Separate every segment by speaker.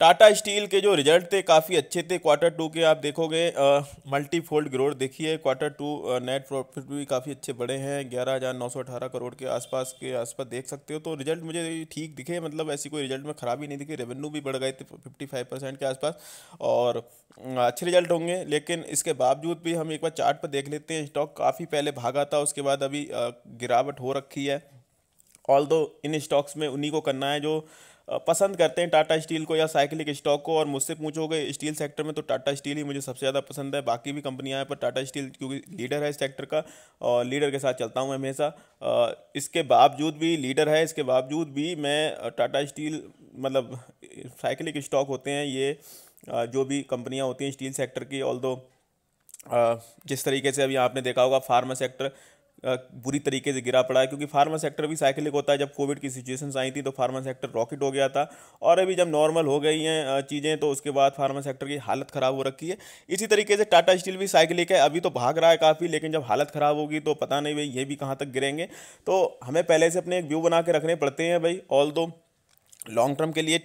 Speaker 1: Tata steel के जो result थे काफ़ी अच्छे थे क्वार्टर टू के आप देखोगे मल्टी फोल्ड ग्रोथ देखिए क्वार्टर टू नेट प्रॉफिट भी काफ़ी अच्छे बढ़े हैं ग्यारह हज़ार नौ सौ अठारह करोड़ के आसपास के आसपास देख सकते हो तो रिजल्ट मुझे ठीक दिखे मतलब ऐसी कोई रिजल्ट में ख़राबी नहीं दिखी रेवेन्यू भी बढ़ गए थे फिफ्टी फाइव परसेंट के आसपास और अच्छे रिजल्ट होंगे लेकिन इसके बावजूद भी हम एक बार चार्ट देख लेते हैं स्टॉक काफ़ी पहले भागा था उसके बाद अभी गिरावट हो रखी है ऑल दो इन स्टॉक्स में उन्हीं को करना है जो पसंद करते हैं टाटा स्टील को या साइकिलिक स्टॉक को और मुझसे पूछोगे स्टील सेक्टर में तो टाटा स्टील ही मुझे सबसे ज़्यादा पसंद है बाकी भी कंपनियां हैं पर टाटा स्टील क्योंकि लीडर है इस सेक्टर का और लीडर के साथ चलता हूँ हमेशा इसके बावजूद भी लीडर है इसके बावजूद भी मैं टाटा स्टील मतलब साइकिलिक स्टॉक होते हैं ये जो भी कंपनियाँ होती हैं स्टील सेक्टर की ऑल जिस तरीके से अभी आपने देखा होगा फार्मा सेक्टर बुरी तरीके से गिरा पड़ा है क्योंकि फार्मा सेक्टर भी साइकिलिक होता है जब कोविड की सिचुएशंस आई थी तो फार्मा सेक्टर रॉकेट हो गया था और अभी जब नॉर्मल हो गई हैं चीज़ें तो उसके बाद फार्मा सेक्टर की हालत ख़राब हो रखी है इसी तरीके से टाटा स्टील भी साइकिलिक है अभी तो भाग रहा है काफ़ी लेकिन जब हालत ख़राब होगी तो पता नहीं भाई ये भी कहाँ तक गिरेंगे तो हमें पहले से अपने एक व्यू बना के रखने पड़ते हैं भाई ऑल दो लॉन्ग टर्म के लिए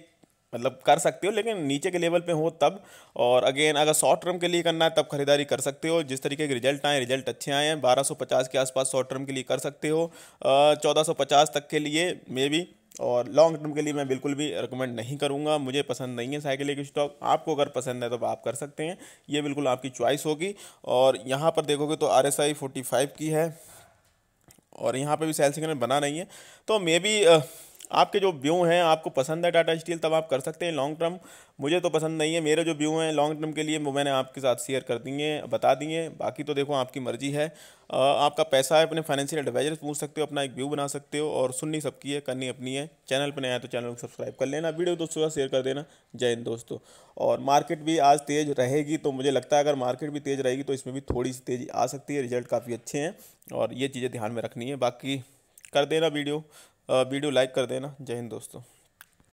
Speaker 1: मतलब कर सकते हो लेकिन नीचे के लेवल पे हो तब और अगेन अगर शॉर्ट टर्म के लिए करना है तब खरीदारी कर सकते हो जिस तरीके के रिजल्ट आए रिजल्ट अच्छे आए हैं 1250 के आसपास शॉर्ट टर्म के लिए कर सकते हो चौदह तक के लिए मे बी और लॉन्ग टर्म के लिए मैं बिल्कुल भी रिकमेंड नहीं करूँगा मुझे पसंद नहीं है साइकिल के स्टॉक आपको अगर पसंद है तो आप कर सकते हैं ये बिल्कुल आपकी चॉइस होगी और यहाँ पर देखोगे तो R S I forty five की है और यहाँ पे भी सेल सिग्नल बना नहीं है तो मे बी आपके जो व्यू हैं आपको पसंद है टाटा स्टील तब आप कर सकते हैं लॉन्ग टर्म मुझे तो पसंद नहीं है मेरे जो व्यू हैं लॉन्ग टर्म के लिए वो मैंने आपके साथ शेयर कर दिए बता दिए बाकी तो देखो आपकी मर्जी है आपका पैसा है अपने फाइनेंशियल एडवाइजर से पूछ सकते हो अपना एक व्यू बना सकते हो और सुननी सबकी है करनी अपनी है चैनल पर नया है तो चैनल को सब्सक्राइब कर लेना वीडियो दोस्तों का शेयर कर देना जय हिंद दोस्तों और मार्केट भी आज तेज़ रहेगी तो मुझे लगता है अगर मार्केट भी तेज़ रहेगी तो इसमें भी थोड़ी सी तेज़ी आ सकती है रिजल्ट काफ़ी अच्छे हैं और ये चीज़ें ध्यान में रखनी है बाकी कर देना वीडियो वीडियो लाइक कर देना जय हिंद दोस्तों